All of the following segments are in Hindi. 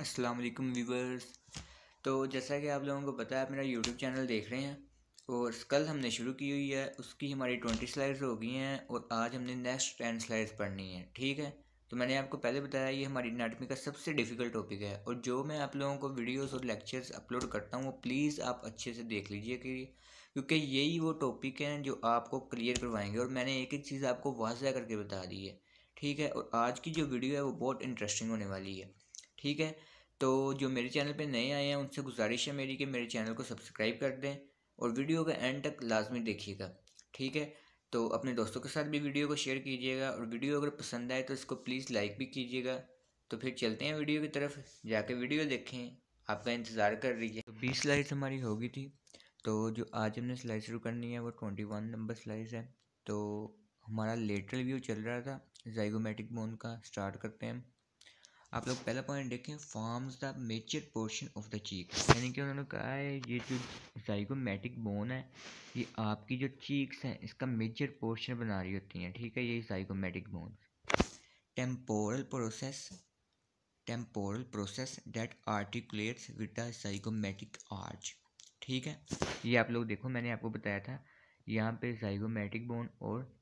असलम व्यूवर्स तो जैसा कि आप लोगों को पता है आप मेरा यूट्यूब चैनल देख रहे हैं और कल हमने शुरू की हुई है उसकी हमारी ट्वेंटी स्लाइड्स हो गई हैं और आज हमने नेक्स्ट टेन स्लाइड्स पढ़नी है ठीक है तो मैंने आपको पहले बताया ये हमारी नाटमी का सबसे डिफ़िकल्ट टॉपिक है और जो मैं आप लोगों को वीडियोस और लेक्चर्स अपलोड करता हूँ वो प्लीज़ आप अच्छे से देख लीजिए कि क्योंकि यही वो टॉपिक हैं जो आपको क्लियर करवाएंगे और मैंने एक एक चीज़ आपको वाजह करके बता दी है ठीक है और आज की जो वीडियो है वो बहुत इंटरेस्टिंग होने वाली है ठीक है तो जो मेरे चैनल पे नए आए हैं उनसे गुजारिश है मेरी कि मेरे चैनल को सब्सक्राइब कर दें और वीडियो का एंड तक लाजमी देखिएगा ठीक है तो अपने दोस्तों के साथ भी वीडियो को शेयर कीजिएगा और वीडियो अगर पसंद आए तो इसको प्लीज़ लाइक भी कीजिएगा तो फिर चलते हैं वीडियो की तरफ जाके वीडियो देखें आपका इंतज़ार कर रही है तो बीस स्लाइड्स हमारी होगी थी तो जो आज हमने सिलाई शुरू करनी है वो ट्वेंटी वन नंबर स्लाइड है तो हमारा लेटरल व्यू चल रहा था जाइगोमेटिक बोन का स्टार्ट करते हैं हम आप लोग पहला पॉइंट देखें forms the malar portion of the cheek यानी कि उन्होंने कहा है ये जो जाइगोमेटिक बोन है ये आपकी जो चीक्स हैं इसका मेजर पोर्शन बना रही होती हैं ठीक है ये zygomatic bone temporal process temporal process that articulates with the zygomatic arch ठीक है ये आप लोग देखो मैंने आपको बताया था यहाँ पे जाइगोमेटिक बोन और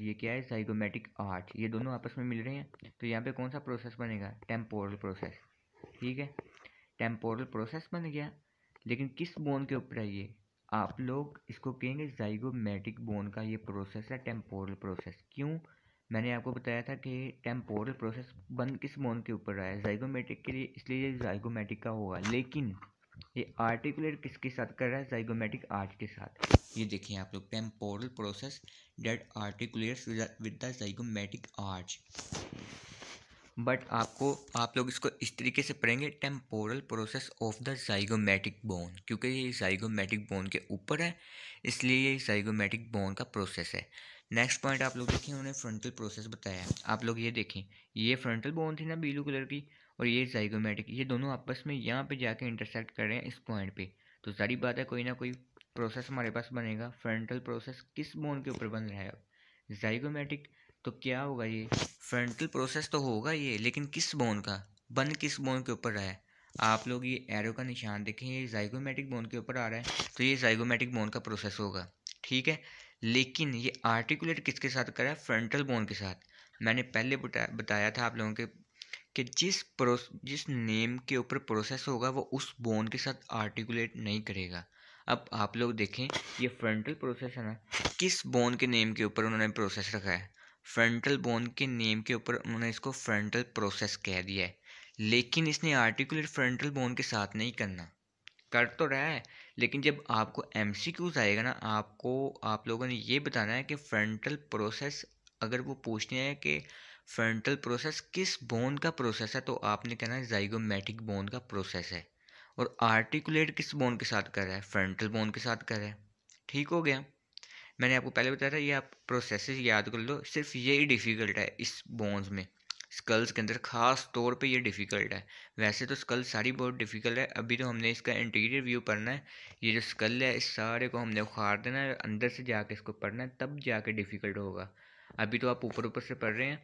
ये क्या है साइकोमेटिक आर्ट ये दोनों आपस में मिल रहे हैं तो यहाँ पे कौन सा प्रोसेस बनेगा टेम्पोरल प्रोसेस ठीक है टेम्पोरल प्रोसेस बन गया लेकिन किस बोन के ऊपर है ये आप लोग इसको कहेंगे जाइगोमेटिक बोन का ये प्रोसेस है टेम्पोरल प्रोसेस क्यों मैंने आपको बताया था कि टेम्पोरल प्रोसेस बन किस बोन के ऊपर रहा है जाइगोमेटिक के लिए इसलिए ये जाइगोमेटिक का होगा लेकिन ये आर्टिकुलेट किसके साथ कर रहा है जाइगोमेटिक आर्ट के साथ ये देखिए आप लोग temporal process that articulate with the zygomatic arch but आपको आप लोग इसको इस तरीके से पढ़ेंगे temporal process of the zygomatic bone क्योंकि ये जाइगोमेटिक बोन के ऊपर है इसलिए ये जाइगोमेटिक बोन का प्रोसेस है नेक्स्ट पॉइंट आप लोग देखिए उन्होंने फ्रंटल प्रोसेस बताया आप लोग ये देखें ये फ्रंटल बोन थी ना ब्लू कलर की और ये जाइगोमेटिक ये दोनों आपस में यहाँ पे जाके इंटरसेक्ट कर रहे हैं इस पॉइंट पे तो सारी बात है कोई ना कोई प्रोसेस हमारे पास बनेगा फ्रंटल प्रोसेस किस बोन के ऊपर बन रहा है अब जाइगोमेटिक तो क्या होगा ये फ्रंटल प्रोसेस तो होगा ये लेकिन किस बोन का बन किस बोन के ऊपर रहा है आप लोग ये एरो का निशान देखें ये जाइगोमेटिक बोन के ऊपर आ रहा है तो ये जाइगोमेटिक बोन का प्रोसेस होगा ठीक है लेकिन ये आर्टिकुलेट किसके साथ करा है फ्रंटल बोन के साथ मैंने पहले बताया था आप लोगों के कि जिस प्रो जिस नेम के ऊपर प्रोसेस होगा वो उस बोन के साथ आर्टिकुलेट नहीं करेगा अब आप लोग देखें ये फ्रंटल प्रोसेस है ना किस बोन के नेम के ऊपर उन्होंने प्रोसेस रखा है फ्रंटल बोन के नेम के ऊपर उन्होंने इसको फ्रंटल प्रोसेस कह दिया है लेकिन इसने आर्टिकुलेट फ्रंटल बोन के साथ नहीं करना कर तो रहा है लेकिन जब आपको एम आएगा ना आपको आप लोगों ने ये बताना है कि फ्रंटल प्रोसेस अगर वो पूछने हैं कि फ्रंटल प्रोसेस किस बोन का प्रोसेस है तो आपने कहना है जाइगोमेटिक बोन का प्रोसेस है और आर्टिकुलेट किस बोन के साथ कर रहा है फ्रंटल बोन के साथ कर रहा है ठीक हो गया मैंने आपको पहले बताया था ये आप प्रोसेस याद कर लो सिर्फ ये ही डिफ़िकल्ट है इस बोन्स में स्कल्स के अंदर खास तौर पे ये डिफ़िकल्ट है वैसे तो स्कल सारी बहुत डिफ़िकल्ट है अभी तो हमने इसका इंटीरियर व्यू पढ़ना है ये जो स्कल है इस सारे को हमने उखाड़ देना है अंदर से जाके इसको पढ़ना है तब जाके डिफ़िकल्ट होगा अभी तो आप ऊपर ऊपर से पढ़ रहे हैं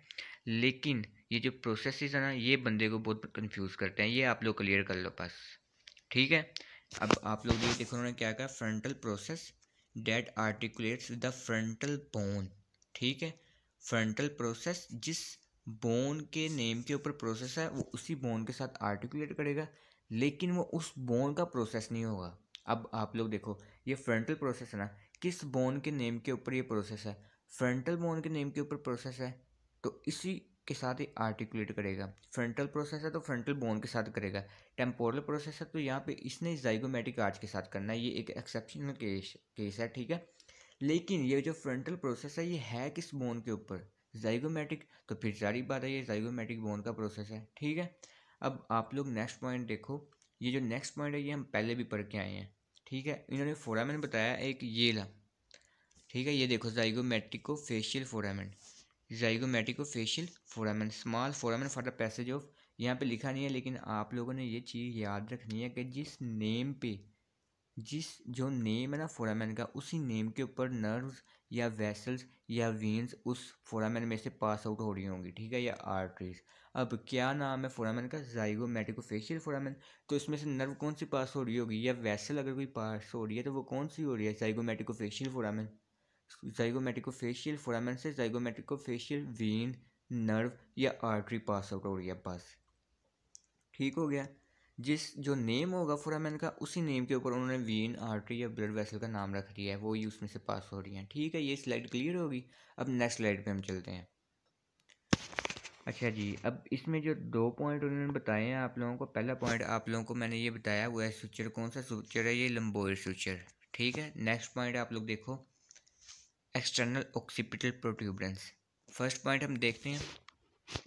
लेकिन ये जो प्रोसेसेस है ना ये बंदे को बहुत कंफ्यूज करते हैं ये आप लोग क्लियर कर लो बस ठीक है अब आप लोग ये देखो उन्होंने क्या कहा frontal process that articulates the frontal bone ठीक है फ्रंटल प्रोसेस जिस बोन के नेम के ऊपर प्रोसेस है वो उसी बोन के साथ आर्टिकुलेट करेगा लेकिन वो उस बोन का प्रोसेस नहीं होगा अब आप लोग देखो ये फ्रंटल प्रोसेस है ना किस बोन के नेम के ऊपर ये प्रोसेस है फ्रंटल बोन के नेम के ऊपर प्रोसेस है तो इसी के साथ ही आर्टिकुलेट करेगा फ्रंटल प्रोसेस है तो फ्रंटल बोन के साथ करेगा टेम्पोरल प्रोसेस है तो यहाँ पे इसने जाइगोमेटिक आर्च के साथ करना है ये एक एक्सेप्शनल केस केस है ठीक है लेकिन ये जो फ्रंटल प्रोसेस है ये है किस बोन के ऊपर जाइगोमेटिक तो फिर सारी बात है ये जाइगोमेटिक बोन का प्रोसेस है ठीक है अब आप लोग नेक्स्ट पॉइंट देखो ये जो नेक्स्ट पॉइंट है ये हम पहले भी पढ़ के आए हैं ठीक है इन्होंने फोरामैन बताया एक ये ला ठीक है ये देखो zygomaticofacial foramen zygomaticofacial foramen small foramen for the passage of यहाँ पे लिखा नहीं है लेकिन आप लोगों ने ये चीज़ याद रखनी है कि जिस नेम पे जिस जो नेम है ना फोरामैन का उसी नेम के ऊपर नर्व्स या वेसल्स या वेंस उस फोरामैन में से पास आउट हो रही होंगी ठीक है या आर्टरीज अब क्या नाम है फोरामैन का जाइगोमेटिको फेशियल फोरामैन तो इसमें से नर्व कौन सी पास हो रही होगी या वेसल अगर कोई पास हो रही है तो वो कौन सी हो रही है zygomaticofacial foramen facial foramen से फेशियल वीन नर्व या आर्टरी पास आउट हो रही है बस ठीक हो गया जिस जो नेम होगा फोरामेन का उसी नेम के ऊपर उन्होंने वीन आर्टरी या ब्लड वेसल का नाम रख दिया है वो ही उसमें से पास हो रही हैं ठीक है ये स्लाइड क्लियर होगी अब नेक्स्ट स्लाइड पे हम चलते हैं अच्छा जी अब इसमें जो दो पॉइंट उन्होंने बताए हैं आप लोगों को पहला पॉइंट आप लोगों को मैंने ये बताया वो है सूचर कौन सा सूचर है ये लम्बोइड सूचर ठीक है नेक्स्ट पॉइंट आप लोग देखो external occipital protuberance first point हम देखते हैं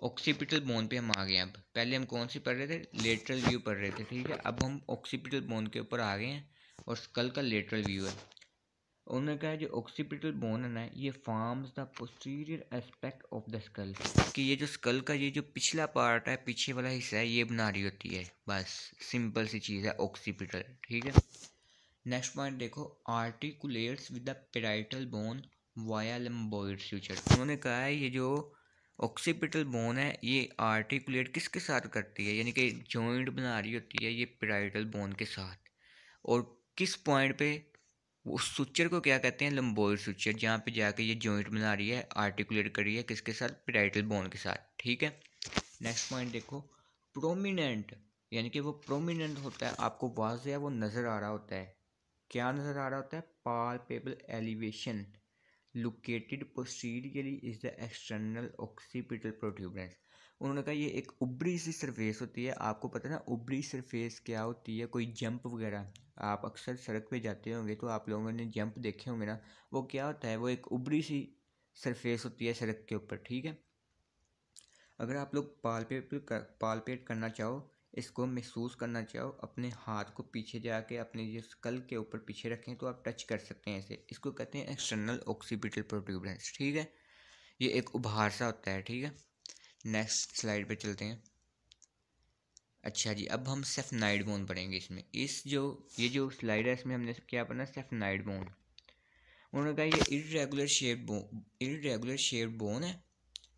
ऑक्सीपिटल बोन पे हम आ गए अब पहले हम कौन सी पढ़ रहे थे लेटरल व्यू पढ़ रहे थे ठीक है अब हम ऑक्सीपिटल बोन के ऊपर आ गए हैं और स्कल का लेटरल व्यू है उन्होंने कहा जो ऑक्सीपिटल बोन है ना ये forms the posterior aspect of the skull कि ये जो स्कल का ये जो पिछला पार्ट है पीछे वाला हिस्सा है ये बना रही होती है बस सिंपल सी चीज़ है ऑक्सीपिटल ठीक है नेक्स्ट पॉइंट देखो articulates with the parietal bone via lambdoid suture उन्होंने कहा है ये जो ऑक्सीपिटल बोन है ये आर्टिकुलेट किसके साथ करती है यानी कि जॉइंट बना रही होती है ये पिराइडल बोन के साथ और किस पॉइंट पे उस सुचर को क्या कहते हैं लम्बोइड सुचर जहाँ पे जाके ये जॉइंट बना रही है आर्टिकुलेट कर रही है किसके साथ पिराइडल बोन के साथ ठीक है नेक्स्ट पॉइंट देखो प्रोमिनेंट यानी कि वो प्रोमिनेंट होता है आपको वाजिया वो नज़र आ रहा होता है क्या नज़र आ रहा होता है palpable elevation located posteriorly is the external occipital protuberance उन्होंने कहा ये एक उबरी सी सरफेस होती है आपको पता ना उभरी सरफेस क्या होती है कोई जंप वगैरह आप अक्सर सड़क पे जाते होंगे तो आप लोगों ने जंप देखे होंगे ना वो क्या होता है वो एक उबरी सी सरफेस होती है सड़क के ऊपर ठीक है अगर आप लोग पालपेट पालपेट करना चाहो इसको महसूस करना चाहो अपने हाथ को पीछे जाके अपने जो स्कल के ऊपर पीछे रखें तो आप टच कर सकते हैं इसे इसको कहते हैं एक्सटर्नल ऑक्सीपिटल प्रोट्यूबरेंस ठीक है ये एक उभार सा होता है ठीक है नेक्स्ट स्लाइड पे चलते हैं अच्छा जी अब हम सेफनाइड बोन पढ़ेंगे इसमें इस जो ये जो स्लाइड है इसमें हमने क्या पढ़ना सेफनाइड बोन उन्होंने कहा ये irregular shape bone irregular shape bone है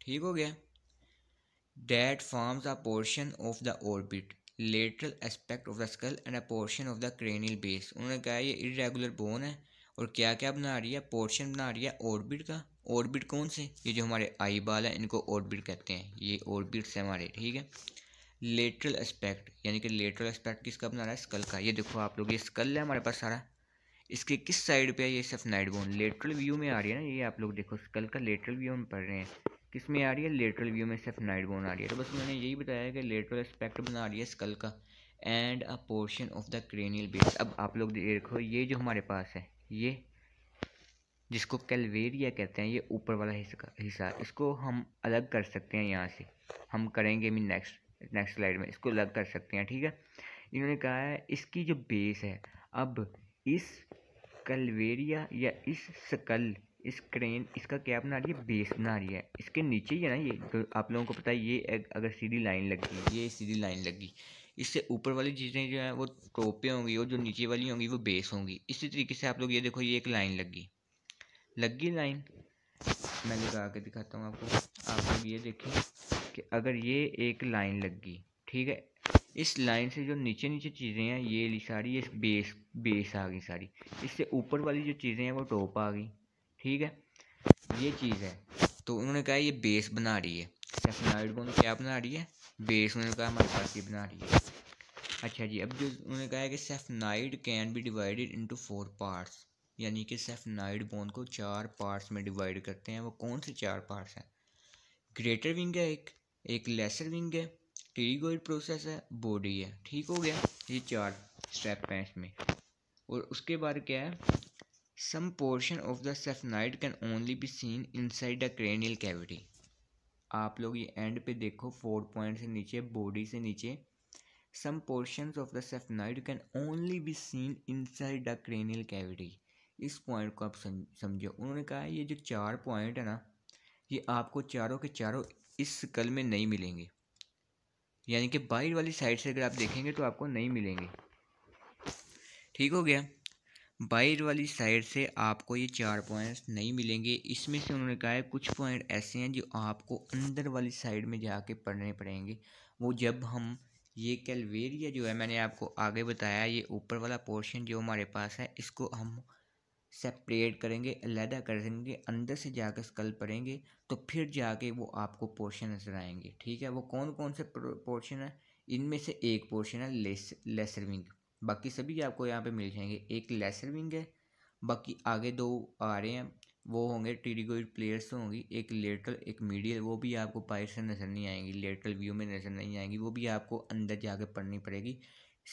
ठीक हो गया that forms a portion of the orbit lateral aspect of the skull and a portion of the cranial base उन्होंने कहा ये irregular bone है और क्या क्या बना रही है पोर्शन बना रही है ऑर्बिट का ऑर्बिट कौन से ये जो हमारे आई बाल हैं इनको ऑर्बिट कहते हैं ये ऑर्बिट्स से हमारे ठीक है लेटरल एस्पेक्ट यानी कि लेटरल एस्पेक्ट किसका बना रहा है स्कल का ये देखो आप लोग ये स्कल है हमारे पास सारा इसके किस साइड पे है ये नाइट बोन लेटरल व्यू में आ रही है ना ये आप लोग देखो स्कल का लेटरल व्यू हम पढ़ रहे हैं किस में आ रही है लेटरल व्यू में सिर्फ नाइट बोन आ रही है तो बस मैंने यही बताया कि लेटरल एस्पेक्ट बना रही है स्कल का and a portion of the cranial base अब आप लोग देखो ये जो हमारे पास है ये जिसको कैलवेरिया कहते हैं ये ऊपर वाला हिस्सा इसको हम अलग कर सकते हैं यहाँ से हम करेंगे भी नेक्स्ट नेक्स्ट स्लाइड में इसको अलग कर सकते हैं ठीक है इन्होंने कहा है इसकी जो बेस है अब इस कलवेरिया या इस स्कल इस क्रेन इसका क्या बना रही है बेस बना रही है इसके नीचे ही है ना ये तो आप लोगों को पता है ये अगर सीधी लाइन लगी ये सीधी लाइन लगी इससे ऊपर वाली चीज़ें जो हैं वो टोपे होंगी और जो नीचे वाली होंगी वो बेस होंगी इसी तरीके से आप लोग ये देखो ये एक लाइन लगी लगी लाइन मैं लगा के दिखाता हूँ आपको आप लोग ये देखें कि अगर ये एक लाइन लगी ठीक है इस लाइन से जो नीचे नीचे चीज़ें हैं ये सारी ये बेस बेस आ गई सारी इससे ऊपर वाली जो चीज़ें हैं वो टोप आ गई ठीक है ये चीज़ है तो उन्होंने कहा ये बेस बना रही है सेफनाइड को क्या बना रही है बेस उन्होंने कहा हमारे पास ये बना रही है अच्छा जी अब जो उन्होंने कहा है कि sphenoid can be divided into four parts यानी कि सेफनाइड बोन को चार पार्ट्स में डिवाइड करते हैं वो कौन से चार पार्ट्स हैं ग्रेटर विंग है एक एक लेसर विंग है टीगोइड प्रोसेस है बॉडी है ठीक हो गया ये चार स्टेप हैं इसमें और उसके बाद क्या है Some portion of the saphenide can only be seen inside the cranial cavity. आप लोग ये एंड पे देखो फोर पॉइंट से नीचे बॉडी से नीचे some portion of the sphenoid can only be seen inside the cranial cavity इस पॉइंट को आप समझो उन्होंने कहा ये जो चार पॉइंट है ना ये आपको चारों के चारों इस स्कल में नहीं मिलेंगे यानी कि बाहर वाली साइड से अगर आप देखेंगे तो आपको नहीं मिलेंगे ठीक हो गया बाइर वाली साइड से आपको ये चार पॉइंट्स नहीं मिलेंगे इसमें से उन्होंने कहा है कुछ पॉइंट ऐसे हैं जो आपको अंदर वाली साइड में जाके पढ़ने पड़ेंगे वो जब हम ये कैलवेरिया जो है मैंने आपको आगे बताया ये ऊपर वाला पोर्शन जो हमारे पास है इसको हम सेपरेट करेंगे अलहदा कर देंगे अंदर से जाकर स्कल पढ़ेंगे तो फिर जाके वो आपको पोर्शन नज़र आएंगे ठीक है वो कौन कौन से पोर्शन है इनमें से एक पोर्शन है लेस लेसर विंग बाकी सभी आपको यहाँ पे मिल जाएंगे एक लेसर विंग है बाकी आगे दो आ रहे हैं वो होंगे टीडिगोइड प्लेयर्स होंगी एक लेटरल एक मीडियल वो भी आपको पायर से नज़र नहीं आएंगी लेटरल व्यू में नज़र नहीं आएंगी वो भी आपको अंदर जाके पढ़नी पड़ेगी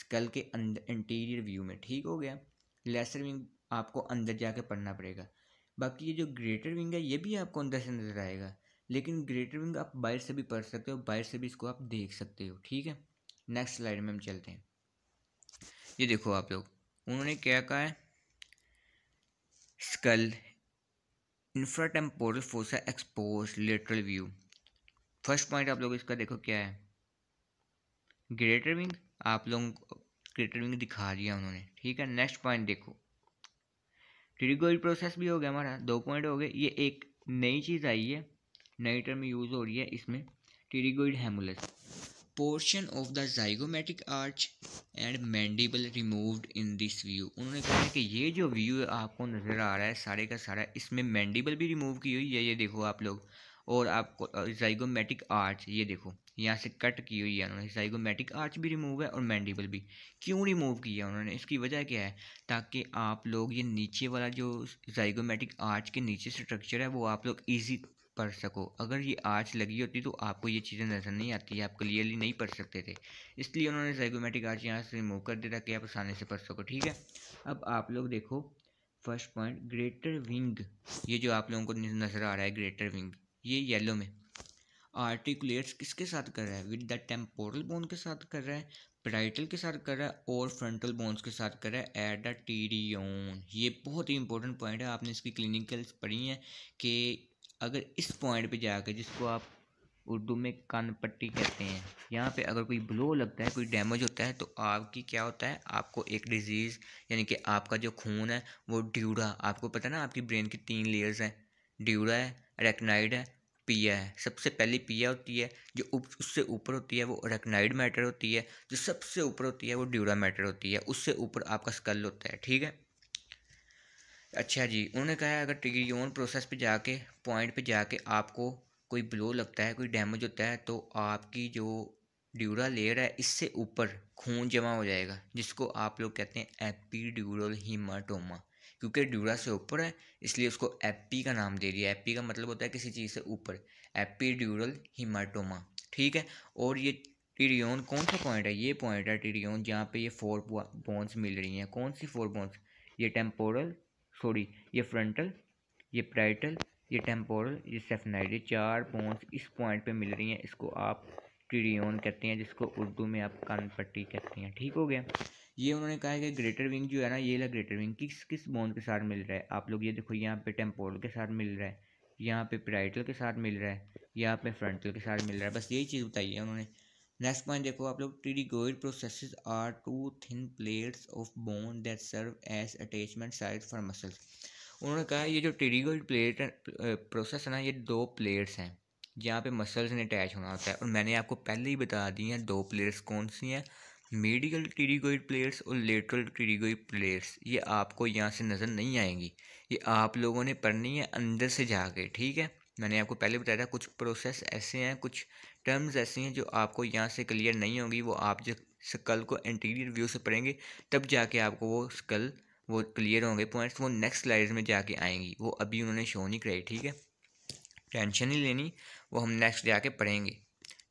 स्कल के अंदर इंटीरियर व्यू में ठीक हो गया लेसर विंग आपको अंदर जाके पढ़ना पड़ेगा बाकी ये जो ग्रेटर विंग है ये भी आपको अंदर से नज़र आएगा लेकिन ग्रेटर विंग आप बाहर से भी पढ़ सकते हो बाहर से भी इसको आप देख सकते हो ठीक है नेक्स्ट स्लाइड में हम चलते हैं ये देखो आप लोग उन्होंने क्या कहा है skull infratemporal fossa exposed lateral view first point आप लोग इसका देखो क्या है ग्रेटर विंग आप लोगों को ग्रेटर विंग दिखा दिया उन्होंने ठीक है नेक्स्ट पॉइंट देखो ट्रिगोइड प्रोसेस भी हो गया हमारा दो पॉइंट हो गए ये एक नई चीज़ आई है नई टर्म यूज़ हो रही है इसमें pterygoid hamulus portion of the zygomatic arch and mandible removed in this view उन्होंने कहा है कि ये जो व्यू आपको नज़र आ रहा है सारे का सारा इसमें मैंडिबल भी रिमूव की हुई है ये देखो आप लोग और आपको जाइगोमेटिक आर्च ये देखो यहाँ से कट की हुई है उन्होंने जाइगोमेटिक आर्च भी रिमूव है और मैंडिबल भी क्यों रिमूव किया उन्होंने इसकी वजह क्या है ताकि आप लोग ये नीचे वाला जो जाइगोमेटिक आर्च के नीचे स्ट्रक्चर है वो आप लोग ईजी पढ़ सको अगर ये आर्ट्स लगी होती तो आपको ये चीज़ें नज़र नहीं आती आप क्लियरली नहीं पढ़ सकते थे इसलिए उन्होंने साइकोमेटिक आर्ट्स यहाँ से रिमूव कर दिया ताकि आप आसानी से पढ़ सको ठीक है अब आप लोग देखो फर्स्ट पॉइंट ग्रेटर विंग ये जो आप लोगों को नज़र आ रहा है ग्रेटर विंग ये येलो में आर्टिकुलेट्स किसके साथ कर रहा है विद द टेम्पोरल बोन के साथ कर रहा है पेराइटल के साथ कर रहा है और फ्रंटल बोन्स के साथ कर रहा है एट द टीडियोन ये बहुत ही इंपॉर्टेंट पॉइंट है आपने इसकी क्लिनिकल्स पढ़ी हैं कि अगर इस पॉइंट पे जाकर जिसको आप उर्दू में कान पट्टी कहते हैं यहाँ पे अगर कोई ब्लो लगता है कोई डैमेज होता है तो आपकी क्या होता है आपको एक डिजीज़ यानी कि आपका जो खून है वो ड्यूरा आपको पता ना आपकी ब्रेन की तीन लेयर्स हैं ड्यूरा है रेकनाइड है पिया है सबसे पहली पिया होती है जो उप, उससे ऊपर होती है वो रेकनाइड मैटर होती है जो सबसे ऊपर होती है वो ड्यूरा मैटर होती है उससे ऊपर आपका स्कल होता है ठीक है अच्छा जी उन्होंने कहा अगर ट्रिग्रियोन प्रोसेस पे जाके पॉइंट पे जाके आपको कोई ब्लो लगता है कोई डैमेज होता है तो आपकी जो ड्यूरा लेयर है इससे ऊपर खून जमा हो जाएगा जिसको आप लोग कहते हैं एपी ड्यूरल हीमाटोमा क्योंकि ड्यूरा से ऊपर है इसलिए उसको एपी का नाम दे दिया एपी का मतलब होता है किसी चीज़ से ऊपर एपी ड्यूरल हीमाटोमा ठीक है और ये टीरियोन कौन सा पॉइंट है ये पॉइंट है टीरियोन जहाँ पे ये फोर बोन्स मिल रही हैं कौन सी फोर बोन्स ये टेम्पोरल सॉरी ये फ्रंटल ये प्राइटल ये टेम्पोरल ये सेफनाइड ये चार बोन्स इस पॉइंट पे मिल रही हैं इसको आप ट्रिडियन कहते हैं जिसको उर्दू में आप कान पट्टी कहते हैं ठीक हो गया ये उन्होंने कहा है कि ग्रेटर विंग जो है ना ये ला ग्रेटर विंग किस किस बोन के साथ मिल रहा है आप लोग ये देखो यहाँ पे टेम्पोरल के साथ मिल रहा है यहाँ पे प्राइटल के साथ मिल रहा है यहाँ पे फ्रंटल के साथ मिल रहा है बस यही चीज़ बताई है उन्होंने नेक्स्ट पॉइंट देखो आप लोग pterygoid processes are two thin plates of bone that serve as attachment side for muscles उन्होंने कहा ये जो ट्रीडिगोइड प्लेट प्रोसेस है ना ये दो प्लेट्स हैं जहाँ पे मसल्स ने अटैच होना होता है और मैंने आपको पहले ही बता दी हैं दो प्लेट्स कौन सी हैं मेडिकल ट्रीडिगोइड प्लेट्स और लेटरल ट्रीडिगोइड प्लेट्स ये आपको यहाँ से नज़र नहीं आएंगी ये आप लोगों ने पढ़नी है अंदर से जाके ठीक है मैंने आपको पहले बताया था कुछ प्रोसेस ऐसे हैं कुछ टर्म्स ऐसी हैं जो आपको यहाँ से क्लियर नहीं होंगी वो आप जब स्कल को इंटीरियर व्यू से पढ़ेंगे तब जाके आपको वो स्कल वो क्लियर होंगे पॉइंट्स वो नेक्स्ट स्लाइड में जाके आएंगी वो अभी उन्होंने शो नहीं कराई ठीक है टेंशन नहीं लेनी वो हम नेक्स्ट जाके पढ़ेंगे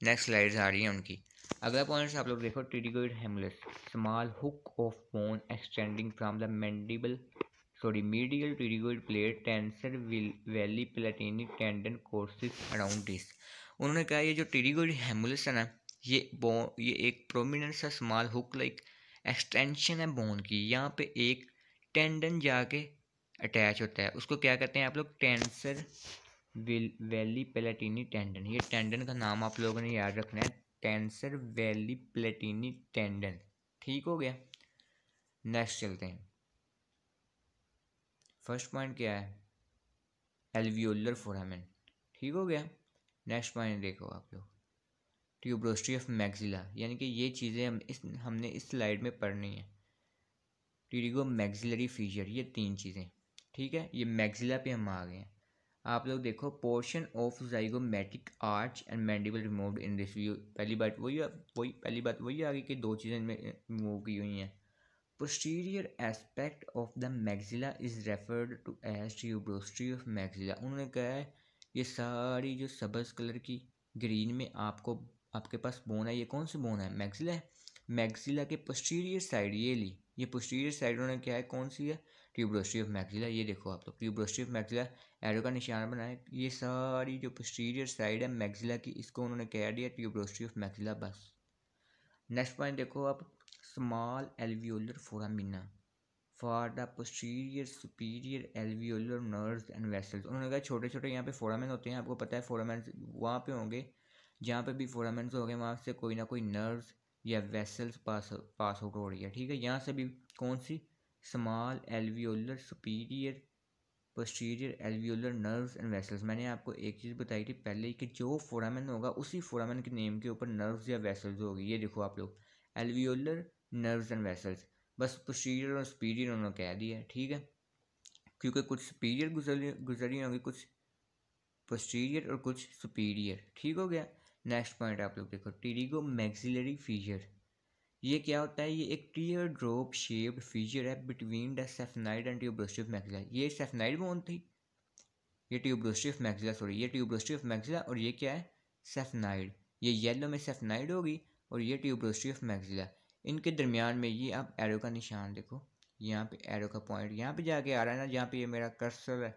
नेक्स्ट स्लाइड्स आ रही हैं उनकी अगला पॉइंट्स आप लोग देखो pterygoid hamulus small hook of bone extending from the mandible sorry medial pterygoid plate tensor veli palatini tendon courses around this उन्होंने कहा ये जो टेरिगोरी हेमुलेसन है ये बो ये एक प्रोमिनेंट सा स्मॉल हुक लाइक एक्सटेंशन है बोन की यहाँ पे एक टेंडन जाके अटैच होता है उसको क्या कहते हैं आप लोग टेंसर वैली प्लेटिनी टेंडन ये टेंडन का नाम आप लोगों ने याद रखना है टेंसर वैली प्लेटिनी टेंडन ठीक हो गया नेक्स्ट चलते हैं फर्स्ट पॉइंट क्या है एलवियोलर फोरामेन ठीक हो गया नेक्स्ट पॉइंट देखो आप लोग ट्यूब्रोस्ट्री ऑफ मैगजिला यानी कि ये चीज़ें हम इस हमने इस स्लाइड में पढ़नी है टीरिगो मैगजिलरी फीचर ये तीन चीज़ें ठीक है ये मैगजिला पे हम आ गए हैं आप लोग देखो portion of zygomatic arch and mandible remove in this view पहली बात वही वही पहली बात वही आ गई कि दो चीज़ें रिमूव की हुई हैं posterior aspect of the maxilla is referred to as tuberosity of maxilla उन्होंने कहा है ये सारी जो सब्ज़ कलर की ग्रीन में आपको आपके पास बोन है ये कौन सी बोन है मैगजिला है मैगजिला के पोस्टीरियर साइड ये ली ये पोस्टीरियर साइड उन्होंने क्या है कौन सी है ट्यूब्रोस्ट्री ऑफ मैगजिला ये देखो आप लोग ट्यूब्रोस्टी ऑफ मैगजिला एरो का निशान बनाया ये सारी जो पोस्टीरियर साइड है मैगजिला की इसको उन्होंने कह दिया ट्यूब्रोस्ट्री ऑफ मैगजिला बस नेक्स्ट पॉइंट देखो आप small alveolar foramina for the posterior superior alveolar nerve and vessels उन्होंने कहा छोटे छोटे यहाँ पे फोरामेन होते हैं आपको पता है फोरामेन वहाँ पे होंगे जहाँ पे भी फोरामेंस हो गए वहाँ से कोई ना कोई नर्व या वेसल्स पास पास आउट हो रही है ठीक है यहाँ से भी कौन सी small alveolar superior posterior alveolar nerve and vessels मैंने आपको एक चीज़ बताई थी पहले कि जो फोरामेन होगा उसी फोरामेन के नेम के ऊपर नर्व या वेसल्स होगी ये देखो आप लोग एलवियोलर नर्व एंड वेसल्स बस प्रोसीजर और सुपीरियर उन्होंने कह दिया है ठीक है क्योंकि कुछ स्पीडियर गुजरी गुजरी होंगी कुछ पोस्टीरियर और कुछ सुपीरियर ठीक हो गया नेक्स्ट पॉइंट आप लोग देखो टीरिगो मैक्सिलरी फीजर ये क्या होता है ये एक टीयर ड्रॉप शेप्ड फीजर है between the sphenoid and tuberosity maxilla ये सेफनाइड बोन थी ये ट्यूब्रोस्टिव मैक्सिला सॉरी ये ट्यूब्रोस्टिव मैक्सिला और ये क्या है सेफनाइड ये येलो में सेफनाइड होगी और ये ट्यूब्रोस्टिव मैक्सिला इनके दरमियान में ये आप एरो का निशान देखो यहाँ पे एरो का पॉइंट यहाँ पे जाके आ रहा है ना जहाँ पे ये मेरा कर्सर है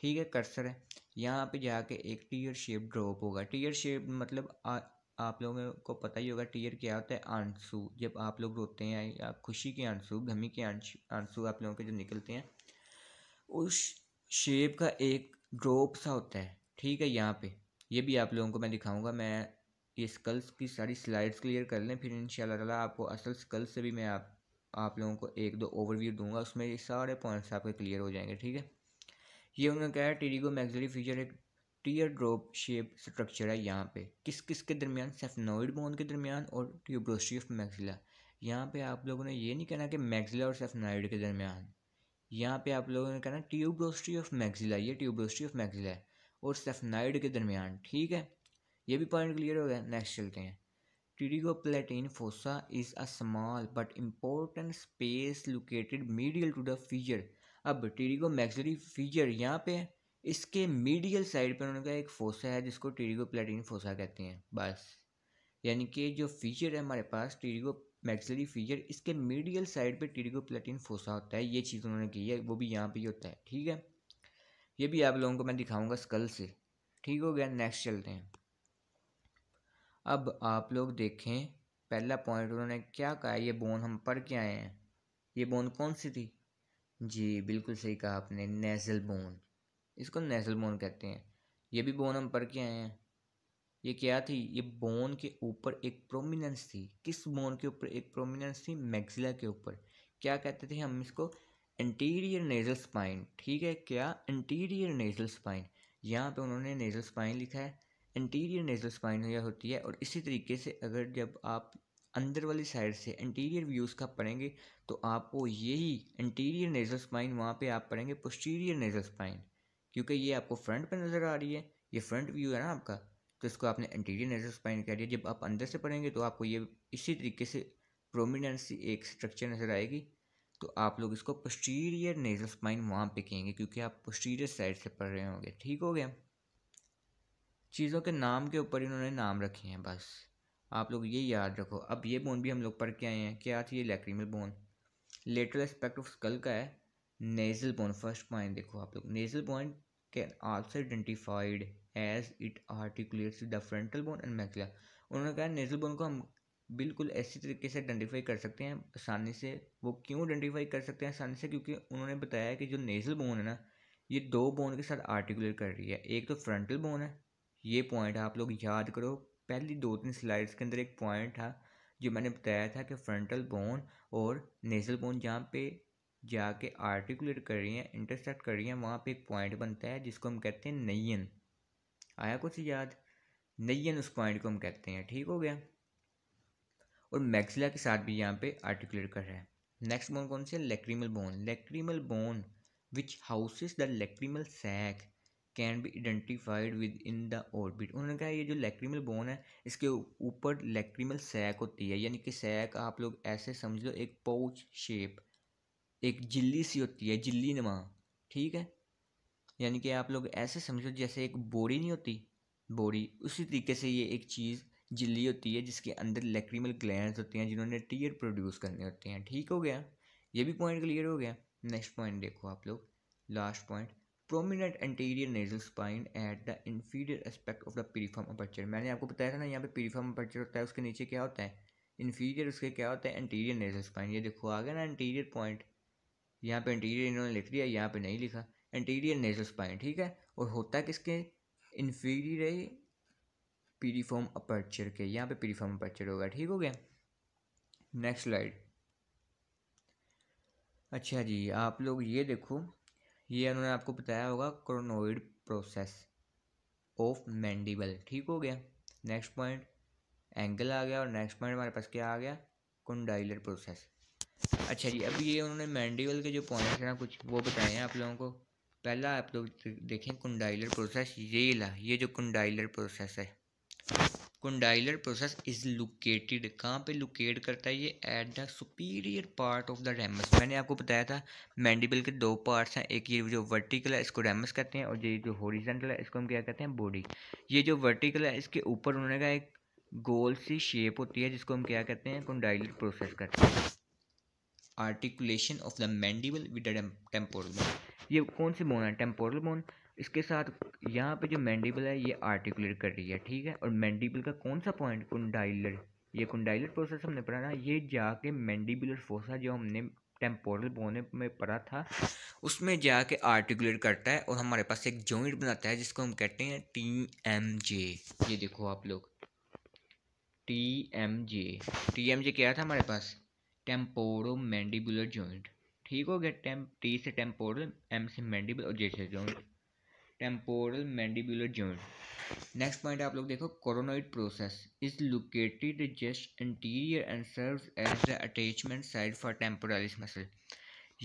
ठीक है कर्सर है यहाँ पे जाके एक टीयर शेप ड्रॉप होगा टीयर शेप मतलब आ, आप लोगों को पता ही होगा टीयर क्या होता है आंसू जब आप लोग रोते हैं या खुशी के आंसू गमी के आंसू आप लोगों के जो निकलते हैं उस शेप का एक ड्रॉप सा होता है ठीक है यहाँ पे ये भी आप लोगों को मैं दिखाऊंगा मैं ये स्कल्स की सारी स्लाइड्स क्लियर कर लें फिर इन ताला आपको असल स्कल्स से भी मैं आप आप लोगों को एक दो ओवरव्यू दूंगा उसमें ये सारे पॉइंट्स आपके क्लियर हो जाएंगे ठीक है ये उन्होंने कहा है टेरिगो मैगजरी फीचर एक टीयर ड्रॉप शेप स्ट्रक्चर है यहाँ पे किस किस के दरमियान सेफनोइड बोन के दरमियान और ट्यूब्रोस्टी ऑफ मैगजिला यहाँ पे आप लोगों ने ये नहीं कहना कि मैगजिला और सेफनोइड के दरमियान यहाँ पे आप लोगों ने कहना ट्यूब्रोस्टी ऑफ मैगजिला ये ट्यूब्रोस्टी ऑफ मैगजिला है और सेफनाइड के दरमियान ठीक है ये भी पॉइंट क्लियर हो गया नेक्स्ट चलते हैं pterygopalatine fossa is a small but important space located medial to the fissure अब टीडिगो मैक्सरी फीजर यहाँ पे इसके मीडियल साइड पर उनका एक फोसा है जिसको टीडिगो प्लेटिन फोसा कहते हैं बस यानी कि जो फीजर है हमारे पास टीडिगो मैक्सरी फीजर इसके मीडियल साइड पे टीडिगो प्लेटिन फोसा होता है ये चीज़ उन्होंने की है वो भी यहाँ पे ही होता है ठीक है ये भी आप लोगों को मैं दिखाऊंगा स्कल से ठीक हो गया नेक्स्ट चलते हैं अब आप लोग देखें पहला पॉइंट उन्होंने क्या कहा ये बोन हम पढ़ के आए हैं ये बोन कौन सी थी जी बिल्कुल सही कहा आपने नेजल बोन इसको नेजल बोन कहते हैं ये भी बोन हम पढ़ के आए हैं ये क्या थी ये बोन के ऊपर एक प्रोमिनेंस थी किस बोन के ऊपर एक प्रोमिनेंस थी मैक्सिला के ऊपर क्या कहते थे हम इसको इंटीरियर नेजल स्पाइन ठीक है क्या इंटीरियर नेजल स्पाइन यहाँ पे उन्होंने नेजल स्पाइन लिखा है एंटीरियर नेजल स्पाइन हो होती है और इसी तरीके से अगर जब आप अंदर वाली साइड से इंटीरियर व्यूज़ का पढ़ेंगे तो आपको यही इंटीरियर नेजल स्पाइन वहाँ पे आप पढ़ेंगे पोस्टीरियर नेजल स्पाइन क्योंकि ये आपको फ्रंट पे नज़र आ रही है ये फ्रंट व्यू है ना आपका तो इसको आपने इंटीरियर नेजल स्पाइन कह दिया जब आप अंदर से पढ़ेंगे तो आपको ये इसी तरीके से प्रोमिनेंसी एक स्ट्रक्चर नज़र आएगी तो आप लोग इसको पोस्टीरियर नेजल स्पाइन वहाँ पर कहेंगे क्योंकि आप पोस्टीरियर साइड से पढ़ रहे होंगे ठीक हो गया चीज़ों के नाम के ऊपर इन्होंने नाम रखे हैं बस आप लोग ये याद रखो अब ये बोन भी हम लोग पढ़ के आए हैं क्या थी ये lacrimal bone lateral aspect of skull का है नेजल बोन फर्स्ट पॉइंट देखो आप लोग nasal point can also identified as it articulates the frontal bone and maxilla उन्होंने कहा नेजल बोन को हम बिल्कुल ऐसी तरीके से आइडेंटिफाई कर सकते हैं आसानी से वो क्यों आइडेंटिफाई कर सकते हैं आसानी से क्योंकि उन्होंने बताया कि जो नेजल बोन है ना ये दो बोन के साथ आर्टिकुलेट कर रही है एक तो फ्रंटल बोन है ये पॉइंट आप लोग याद करो पहली दो तीन स्लाइड्स के अंदर एक पॉइंट था जो मैंने बताया था कि फ्रंटल बोन और नेजल बोन जहाँ पे जाके आर्टिकुलेट कर रही हैं इंटरसेक्ट कर रही हैं वहाँ पे एक पॉइंट बनता है जिसको हम कहते हैं नैयन आया कुछ याद नयन उस पॉइंट को हम कहते हैं ठीक हो गया और मैक्सिला के साथ भी यहाँ पे आर्टिकुलेट कर रहा है नेक्स्ट बोन कौन सी है lacrimal bone lacrimal bone which houses the lacrimal sac can be identified within the orbit उन्होंने कहा ये जो लेक्रीमल बोन है इसके ऊपर लेक्रीमल सैक होती है यानी कि सैक आप लोग ऐसे समझ लो एक पाउच शेप एक जिल्ली सी होती है जिल्ली नमा ठीक है यानी कि आप लोग ऐसे समझो जैसे एक बोरी नहीं होती बोरी उसी तरीके से ये एक चीज़ जिल्ली होती है जिसके अंदर लेक्रीमल ग्लैंड होते हैं जिन्होंने टीयर प्रोड्यूस करने होते हैं ठीक हो गया ये भी पॉइंट क्लियर हो गया नेक्स्ट पॉइंट देखो आप लोग last point prominent anterior nasal spine at the inferior aspect of the piriform aperture मैंने आपको बताया था ना यहाँ पे पीरीफॉर्म अपर्चर होता है उसके नीचे क्या होता है इन्फीरियर उसके क्या होता है एंटीरियर नेजल स्पाइन ये देखो आ गया ना इंटीरियर पॉइंट यहाँ पे इंटीरियर इन्होंने लिख दिया यहाँ पे नहीं लिखा एंटीरियर नेजल स्पाइन ठीक है और होता है किसके इन्फीरियर पीरीफॉर्म अपर्चर के यहाँ पे पीरीफॉर्म अपर्चर होगा ठीक हो गया नेक्स्ट स्लाइड अच्छा जी आप लोग ये देखो ये उन्होंने आपको बताया होगा क्रोनोइड प्रोसेस ऑफ मैंडिबल ठीक हो गया नेक्स्ट पॉइंट एंगल आ गया और नेक्स्ट पॉइंट हमारे पास क्या आ गया कुंडाइलर प्रोसेस अच्छा जी अब ये उन्होंने मैंडिबल के जो पॉइंट्स हैं ना कुछ वो बताए हैं आप लोगों को पहला आप लोग देखें कुंडाइलर प्रोसेस ये ला ये जो कुंडाइलर प्रोसेस है कुंडाइलर प्रोसेस इज लोकेटेड कहाँ पे लोकेट करता है ये at the superior part of the ramus मैंने आपको बताया था मैंडिबल के दो पार्ट्स हैं एक ये जो वर्टिकल है इसको रेमस कहते हैं और ये जो हॉरिजेंटल है इसको हम क्या कहते हैं बॉडी ये जो वर्टिकल है इसके ऊपर उन्होंने का एक गोल सी शेप होती है जिसको हम क्या कहते हैं कंडाइलर प्रोसेस कहते हैं articulation of the mandible with temporal bone ये कौन सी बोन है टेम्पोरल बोन इसके साथ यहाँ पे जो मैंडिबल है ये आर्टिकुलेट कर रही है ठीक है और मैंडिबल का कौन सा पॉइंट कुंडाइलर ये कुंडाइलर प्रोसेस हमने पढ़ा ना ये जाके मैंडिबुलर फोसा जो हमने टेम्पोरल बोने में पढ़ा था उसमें जाके आर्टिकुलेट करता है और हमारे पास एक जॉइंट बनाता है जिसको हम कहते हैं टी एम जे ये देखो आप लोग T M J T M J क्या था हमारे पास टेम्पोरो मैंडिबुलर जॉइंट ठीक हो गया टेम टी से टेम्पोरल एम से मैंडिबल और जे से joint temporal mandibular joint next point आप लोग देखो coronoid process is located just interior and serve as the attachment side for temporalis muscle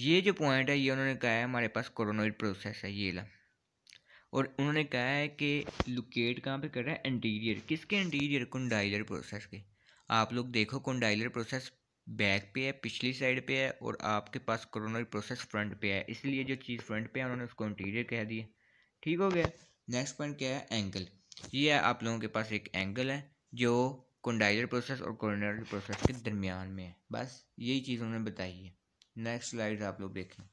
ये जो पॉइंट है ये उन्होंने कहा है हमारे पास कोरोनोइड प्रोसेस है ये ला और उन्होंने कहा है कि लोकेट कहाँ पे कर रहा है इंटीरियर किसके इंटीरियर कुंडाइलर प्रोसेस के आप लोग देखो कुंडाइलर प्रोसेस बैक पे है पिछली साइड पे है और आपके पास कोरोनरी प्रोसेस फ्रंट पे है इसलिए जो चीज़ फ्रंट पे है उन्होंने उसको इंटीरियर कह दिया ठीक हो गया नेक्स्ट पॉइंट क्या है एंगल ये है आप लोगों के पास एक एंगल है जो कोंडाइजर प्रोसेस और कोऑर्डिनेटर प्रोसेस के दरमियान में है बस यही चीज़ उन्होंने बताई है नेक्स्ट स्लाइड आप लोग देखें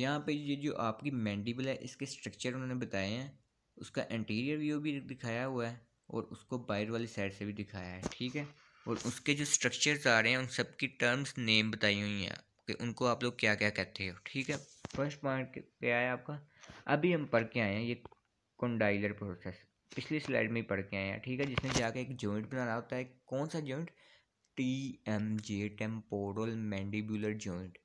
यहाँ पे ये जो आपकी मैंडिबल है इसके स्ट्रक्चर उन्होंने बताए हैं उसका इंटीरियर व्यू भी दिखाया हुआ है और उसको बाहर वाली साइड से भी दिखाया है ठीक है और उसके जो स्ट्रक्चर्स आ रहे हैं उन सबकी टर्म्स नेम बताई हुई हैं कि उनको आप लोग क्या क्या कहते हो ठीक है फर्स्ट पॉइंट क्या है आपका अभी हम पढ़ के आए हैं ये कंडाइलर प्रोसेस पिछली स्लाइड में पढ़ के आए हैं ठीक है जिसमें जाके एक जॉइंट बनाना होता है कौन सा joint T M J temporal mandibular joint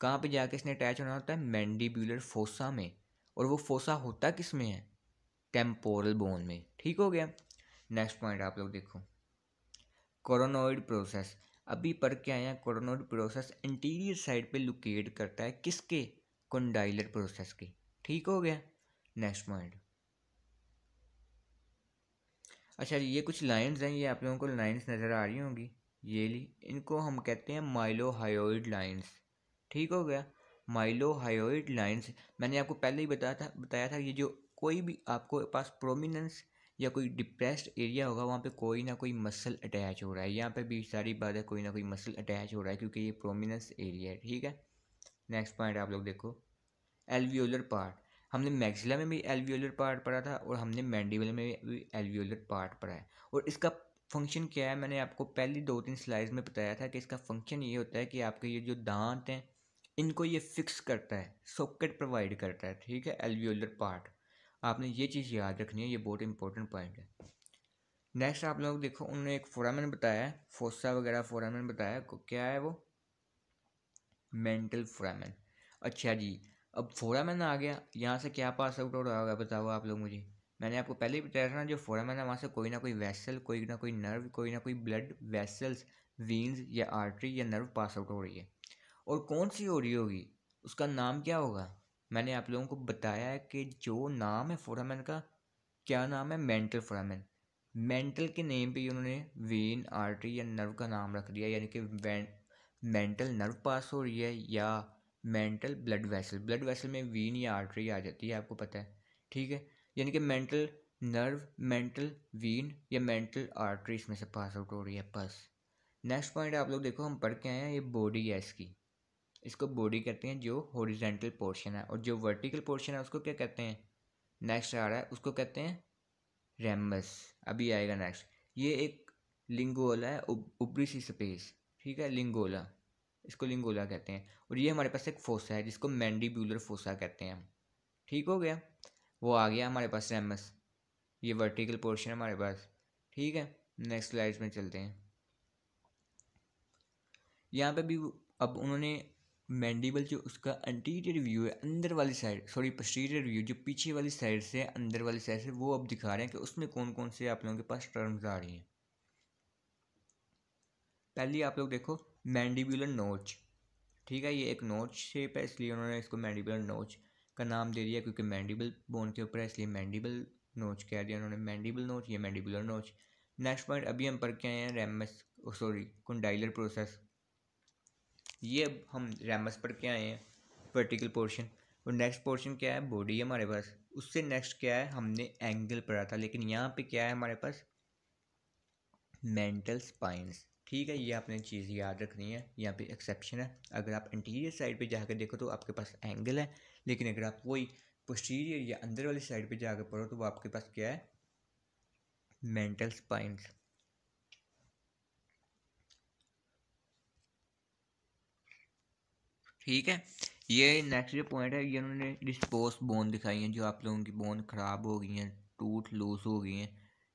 कहाँ पे जाके इसने अटैच होना होता है मैंडिबुलर फोसा में और वो फोसा होता किस में है टेम्पोरल बोन में ठीक हो गया नेक्स्ट पॉइंट आप लोग देखो कोरोनोइड प्रोसेस अभी पढ़ के आए हैं कोरोनोइड प्रोसेस इंटीरियर साइड पे लोकेट करता है किसके कंडाइलर प्रोसेस की ठीक हो गया नेक्स्ट पॉइंट अच्छा ये कुछ लाइंस हैं ये आप लोगों को लाइंस नज़र आ रही होंगी ये ली इनको हम कहते हैं माइलोहायोइड लाइंस ठीक हो गया माइलोहायोइड लाइंस मैंने आपको पहले ही बताया था बताया था ये जो कोई भी आपको पास प्रोमिनेंस या कोई डिप्रेस्ड एरिया होगा वहाँ पे कोई ना कोई मसल अटैच हो रहा है यहाँ पे भी सारी बात है कोई ना कोई मसल अटैच हो रहा है क्योंकि ये प्रोमिनेंस एरिया है ठीक है नेक्स्ट पॉइंट आप लोग देखो एलवियोलर पार्ट हमने मैक्सिला में भी एलवियोलर पार्ट पढ़ा था और हमने मैंडिबल में भी एलवियोलर पार्ट पढ़ा है और इसका फंक्शन क्या है मैंने आपको पहली दो तीन स्लाइड्स में बताया था कि इसका फंक्शन ये होता है कि आपके ये जो दांत हैं इनको ये फिक्स करता है सॉकेट प्रोवाइड करता है ठीक है एलवियोलर पार्ट आपने ये चीज़ याद रखनी है ये बहुत इंपॉर्टेंट पॉइंट है नेक्स्ट आप लोग देखो उन्होंने एक फोरामन बताया है फोसा वगैरह फोरामन बताया क्या है वो मेंटल फोरामेन अच्छा जी अब फोरामैन आ गया यहाँ से क्या पास आउट हो रहा होगा बताओ आप लोग मुझे मैंने आपको पहले ही बताया था ना जो फोरामैन है वहाँ से कोई ना कोई वेसल कोई ना कोई नर्व कोई ना कोई ब्लड वेसल्स वीन्स या आर्टरी या नर्व पास आउट हो रही है और कौन सी हो रही होगी उसका नाम क्या होगा मैंने आप लोगों को बताया है कि जो नाम है फोरामेन का क्या नाम है मेंटल फोरामेन मेंटल के नेम पे उन्होंने वेन आर्टरी या नर्व का नाम रख दिया यानी कि मेंटल नर्व पास हो रही है या mental blood vessel blood vessel में वीन या आर्टरी आ जाती है आपको पता है ठीक है यानी कि मेंटल नर्व मेंटल वीन या मेंटल आर्टरी इसमें से पास आउट हो रही है बस नेक्स्ट पॉइंट आप लोग देखो हम पढ़ के आए हैं ये बॉडी है इसकी इसको बॉडी कहते हैं जो हॉरिजेंटल पोर्शन है और जो वर्टिकल पोर्शन है उसको क्या कहते हैं नेक्स्ट आ रहा है उसको कहते हैं रेमस अभी आएगा नेक्स्ट ये एक लिंगोला है उबरी सी स्पेस ठीक है लिंगोला इसको लिंगोला कहते हैं और ये हमारे पास एक फोसा है जिसको मैंडीब्यूलर फोसा कहते हैं ठीक हो गया वो आ गया हमारे पास रेमस ये वर्टिकल पोर्शन हमारे पास ठीक है नेक्स्ट स्लाइड्स में चलते हैं यहाँ पे भी अब उन्होंने मैंडिबल जो उसका अंटीरियर व्यू है अंदर वाली साइड सॉरी पस्टीरियर व्यू जो पीछे वाली साइड से अंदर वाली साइड से वो अब दिखा रहे हैं कि उसमें कौन कौन से आप लोगों के पास टर्म्स आ रही हैं पहली आप लोग देखो मैंडिबुलर नोच ठीक है ये एक नोच शेप है इसलिए उन्होंने इसको मैंडिबुलर नोच का नाम दे दिया क्योंकि मैंडिबल बोन के ऊपर है इसलिए मैंडिबल नोच कह दिया उन्होंने मैंडिबल नोच या मैंडिबुलर नोच नेक्स्ट पॉइंट अभी हम पढ़ के आए हैं रेमस सॉरी कुंडाइलर प्रोसेस ये अब हम रेमस पढ़ के आए हैं वर्टिकल पोर्शन और नेक्स्ट पोर्शन क्या है बॉडी हमारे पास उससे नेक्स्ट क्या है हमने एंगल पढ़ा था लेकिन यहाँ पे क्या है हमारे पास मेंटल स्पाइंस ठीक है ये आपने चीज़ याद रखनी है यहाँ पे एक्सेप्शन है अगर आप इंटीरियर साइड पे जाकर देखो तो आपके पास एंगल है लेकिन अगर आप वही पोस्टीरियर या अंदर वाली साइड पे जाकर पढ़ो तो वो आपके पास क्या है मेंटल स्पाइंस ठीक है ये नेक्स्ट जो पॉइंट है ये उन्होंने डिस्पोज बोन दिखाई है जो आप लोगों की बोन ख़राब हो गई हैं टूट लूज हो गई हैं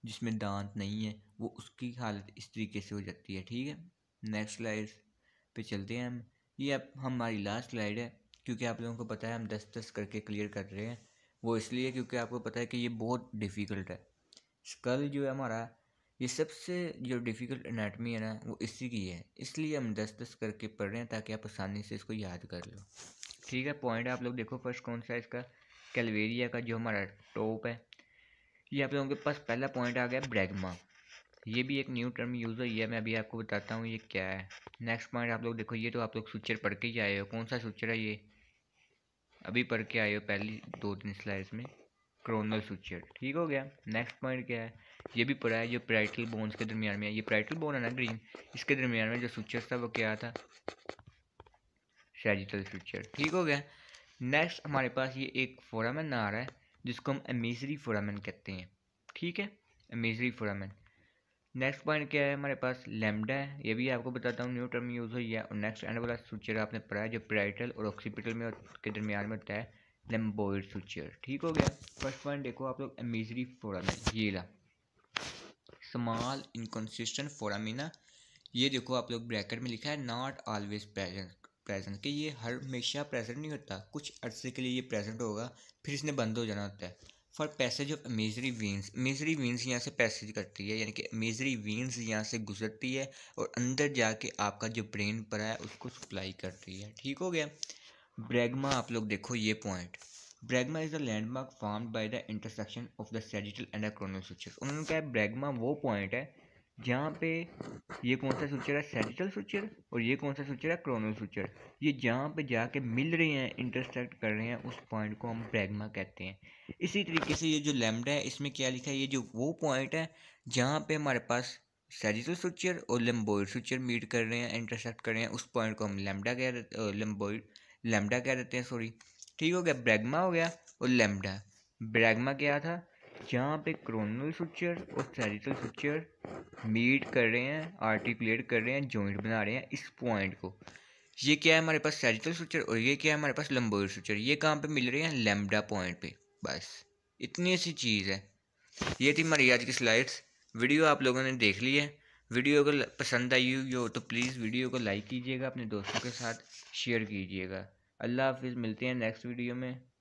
जिसमें दांत नहीं है वो उसकी हालत इस तरीके से हो जाती है ठीक है नेक्स्ट स्लाइड पे चलते हैं हम ये अब हमारी लास्ट स्लाइड है क्योंकि आप लोगों को पता है हम दस दस करके क्लियर कर रहे हैं वो इसलिए क्योंकि आपको पता है कि ये बहुत डिफ़िकल्ट है स्कल जो है हमारा ये सबसे जो डिफ़िकल्ट एनाटमी है ना वो इसी की है इसलिए हम दस दस करके पढ़ रहे हैं ताकि आप आसानी से इसको याद कर लो ठीक है पॉइंट आप लोग देखो फर्स्ट कौन सा इसका कैलवेरिया का जो हमारा टॉप है ये आप लोगों के पास पहला पॉइंट आ गया ब्रैगमा ये भी एक न्यू टर्म यूज़ हुई है मैं अभी आपको बताता हूँ ये क्या है नेक्स्ट पॉइंट आप लोग देखो ये तो आप लोग सूचर पढ़ के ही आए हो कौन सा सूचर है ये अभी पढ़ के आए हो पहली दो तीन स्लाइड में क्रोनल सूचर ठीक हो गया नेक्स्ट पॉइंट क्या है ये भी पढ़ा है जो प्राइटल बोन्स के दरमियान में है ये प्राइटल बोन है ना ग्रीन इसके दरमियान में जो सूचर था वो क्या था सैजिटल सूचर ठीक हो गया नेक्स्ट हमारे पास ये एक फोरामन आ रहा है जिसको हम अमेजरी फोरामन कहते हैं ठीक है अमेजरी फोरामन नेक्स्ट पॉइंट क्या है हमारे पास लेमडा है ये भी आपको बताता हूँ न्यू टर्म यूज़ हुई है और नेक्स्ट एंड वाला सूचर आपने पढ़ा है जो प्राइटल और ऑक्सीपिटल में के दरमियान में होता है लेम्बोइड सूचर ठीक हो गया फर्स्ट पॉइंट देखो आप लोग एमिजरी फोरामिन ये ला स्मॉल इनकन्सिस्टेंट फोरामिना ये देखो आप लोग ब्रैकेट में लिखा है नॉट ऑलवेज प्रेजेंट प्रेजेंट कि ये हर हमेशा प्रेजेंट नहीं होता कुछ अर्से के लिए ये प्रेजेंट होगा फिर इसने बंद हो जाना होता है for passage of emissary veins emissary veins यहाँ से पैसेज करती है यानी कि मेजरी वीन्स यहाँ से गुजरती है और अंदर जाके आपका जो ब्रेन पर है उसको सप्लाई करती है ठीक हो गया ब्रेगमा आप लोग देखो ये point bregma is the landmark form by the intersection of the sagittal and the coronal suture उन्होंने कहा ब्रेगमा वो पॉइंट है जहाँ पे ये कौन सा स्विचर है सेंट्रल स्विचर और ये कौन सा सूचर है क्रोनल स्विचर ये जहाँ पे जाके मिल रहे हैं इंटरसेक्ट कर रहे हैं उस पॉइंट को हम ब्रैगमा कहते हैं इसी तरीके से ये जो लेमडा है इसमें क्या लिखा है ये जो वो पॉइंट है जहाँ पे हमारे पास सेजिटल स्विचर और लम्बोइड स्विचर मीट कर रहे हैं इंटरसेक्ट कर रहे हैं उस पॉइंट को हम लेमडा कह देते लम्बोइड लेमडा कह देते हैं सॉरी ठीक हो गया ब्रैगमा हो गया और लेमडा ब्रैगमा क्या था जहाँ पे क्रोनल स्ट्रक्चर और सैरिटल स्ट्रक्चर मीट कर रहे हैं आर्टिकुलेट कर रहे हैं जॉइंट बना रहे हैं इस पॉइंट को ये क्या है हमारे पास सैरिटल स्ट्रक्चर और ये क्या है हमारे पास लंबोर स्ट्रक्चर ये कहाँ पे मिल रहे हैं लेमडा पॉइंट पे बस इतनी सी चीज़ है ये थी हमारी आज की स्लाइड्स वीडियो आप लोगों ने देख ली है वीडियो अगर पसंद आई हुई हो तो प्लीज़ वीडियो को लाइक कीजिएगा अपने दोस्तों के साथ शेयर कीजिएगा अल्लाह हाफिज़ मिलते हैं नेक्स्ट वीडियो में